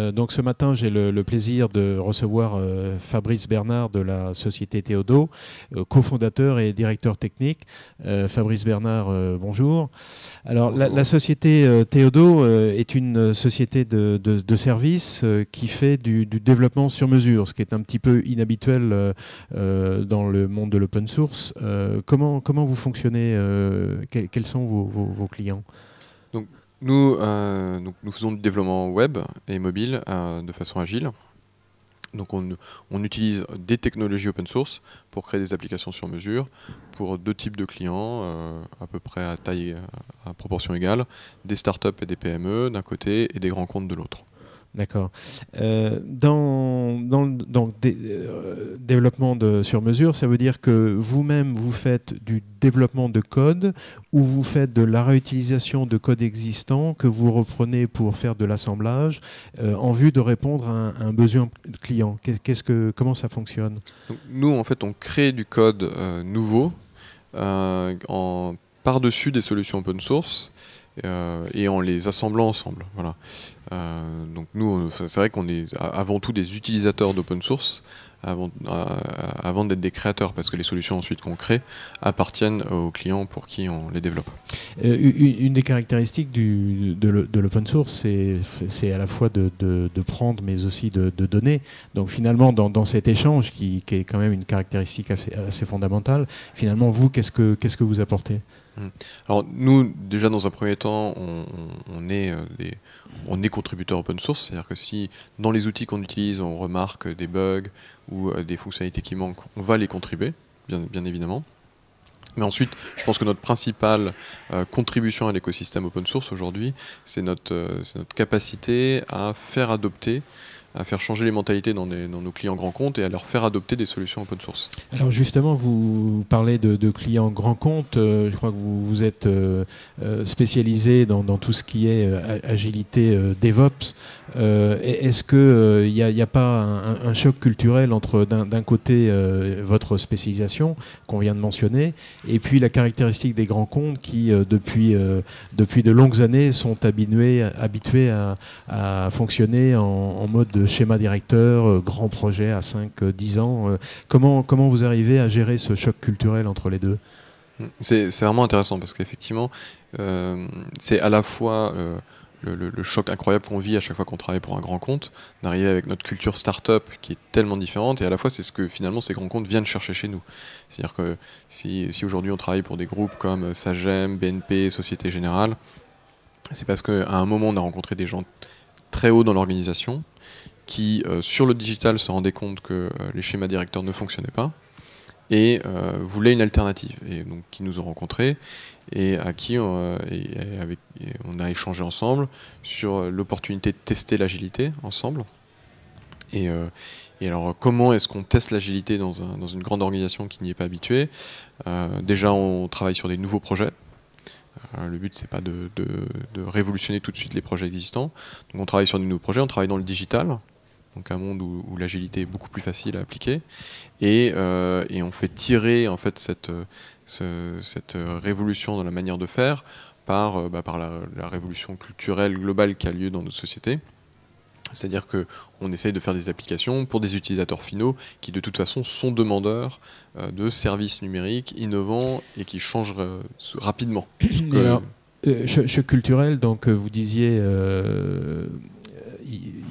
Euh, donc ce matin, j'ai le, plaisir de recevoir euh, Fabrice Bernard de la société Théodo, euh, cofondateur et directeur technique. Fabrice Bernard, bonjour. Alors La, société Théodo est une société de, de, services qui fait du, développement sur mesure, ce qui est un petit peu inhabituel dans le monde de l'open source. comment, comment vous fonctionnez quels, sont vos, clients euh, nous, faisons du développement web et mobile euh, de façon agile. Donc on, utilise des technologies open source pour créer des applications sur mesure pour deux types de clients, euh, à peu près à taille, à proportion égale, des startups et des PME d'un côté et des grands comptes de l'autre. D'accord. Euh, dans, dans, euh, développement de sur mesure, ça veut dire que vous-même, vous faites du développement de code ou vous faites de la réutilisation de code existant que vous reprenez pour faire de l'assemblage euh, en vue de répondre à un, besoin client. Qu'est-ce que, comment ça fonctionne Nous, en fait, on crée du code nouveau en par-dessus des solutions open source et en les assemblant ensemble. Voilà. Euh, donc nous, c'est vrai qu'on est avant tout des utilisateurs d'open source avant, euh, avant d'être des créateurs, parce que les solutions ensuite qu'on crée appartiennent aux clients pour qui on les développe. Euh, une des caractéristiques de l'open source, c'est à la fois de, prendre, mais aussi de, donner. Donc finalement, dans, cet échange, qui, est quand même une caractéristique assez, fondamentale, finalement, vous, que qu'est-ce que vous apportez Mm. Alors nous, déjà dans un premier temps, on, est, euh, des, on est contributeur open source, c'est-à-dire que si dans les outils qu'on utilise, on remarque des bugs ou euh, des fonctionnalités qui manquent, on va les contribuer, bien, bien évidemment. Mais ensuite, je pense que notre principale euh, contribution à l'écosystème open source aujourd'hui, c'est notre, notre, capacité à faire adopter à faire changer les mentalités dans, nos clients grands comptes et à leur faire adopter des solutions open source. Alors justement, vous parlez de, clients grands comptes, euh, je crois que vous, vous êtes euh, euh, spécialisé dans, tout ce qui est agilité DevOps. Est-ce qu'il n'y a, pas un, choc culturel entre d'un côté votre spécialisation qu'on vient de mentionner et puis la caractéristique des grands comptes qui depuis, depuis de longues années sont habitués, habitués à, fonctionner en, en mode schéma directeur, euh, grand projet à 5-10 euh, ans. Euh, comment, comment vous arrivez à gérer ce choc culturel entre les deux c'est, vraiment intéressant parce qu'effectivement, c'est à la fois le, choc incroyable qu'on vit à chaque fois qu'on travaille pour un grand compte, d'arriver avec notre culture start-up qui est tellement différente, et à la fois c'est ce que finalement ces grands comptes viennent chercher chez nous. C'est-à-dire que si, si aujourd'hui on travaille pour des groupes comme Sagem, BNP, Société Générale, c'est parce qu'à un moment on a rencontré des gens haut dans l'organisation qui, euh, sur le digital, se rendait compte que euh, les schémas directeurs ne fonctionnaient pas et voulait euh, voulaient une alternative. Et donc, qui nous ont rencontrés et à qui on, a échangé ensemble sur l'opportunité de tester l'agilité ensemble. Et, alors, comment est-ce qu'on teste l'agilité dans, dans, une grande organisation qui n'y est pas habituée Déjà, on travaille sur des nouveaux projets. Hein, le but, c'est pas de, révolutionner tout de suite les projets existants. Donc on travaille sur des nouveaux projets, on travaille dans le digital, donc un monde où, l'agilité est beaucoup plus facile à appliquer, et, euh, on fait tirer en fait cette, révolution dans la manière de faire euh, bah, par, la, la, révolution culturelle globale qui a lieu dans notre société. C'est-à-dire que on essaye de faire des applications pour des utilisateurs finaux qui de toute façon sont demandeurs euh, de services numériques innovants et qui changent euh, rapidement. alors, culturel, donc euh, vous disiez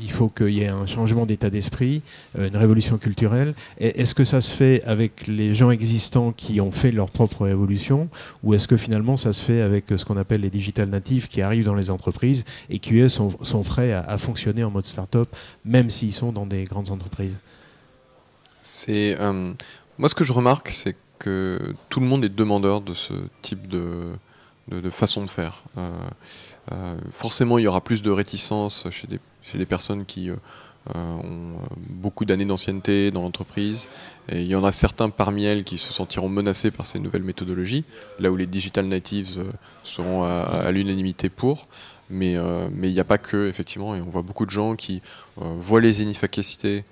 il faut qu'il y ait un changement d'état d'esprit, euh, une révolution culturelle. Est-ce que ça se fait avec les gens existants qui ont fait leur propre révolution ou est-ce que finalement ça se fait avec ce qu'on appelle les digital natives qui arrivent dans les entreprises et qui, sont, sont prêts à, fonctionner en mode start-up même s'ils sont dans des grandes entreprises C'est. Euh, moi, ce que je remarque, c'est que tout le monde est demandeur de ce type de, façon de faire. Euh, forcément, il y aura plus de réticence chez des c'est des personnes qui euh, euh, ont euh, beaucoup d'années d'ancienneté dans l'entreprise. Et il y en a certains parmi elles qui se sentiront menacés par ces nouvelles méthodologies, là où les digital natives seront à, l'unanimité pour. Mais il n'y a pas que, effectivement, et on voit beaucoup de gens qui voient les inefficacités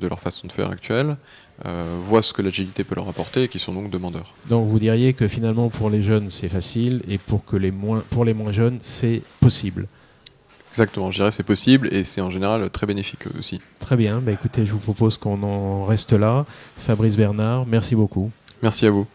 de leur façon de faire actuelle, voient ce que l'agilité peut leur apporter et qui sont donc demandeurs. Donc vous diriez que finalement pour les jeunes c'est facile et pour, que les moins, pour les moins jeunes c'est possible. Exactement, je dirais c'est possible et c'est en général très bénéfique aussi. Très bien, bah écoutez, je vous propose qu'on en reste là. Fabrice Bernard, merci beaucoup. Merci à vous.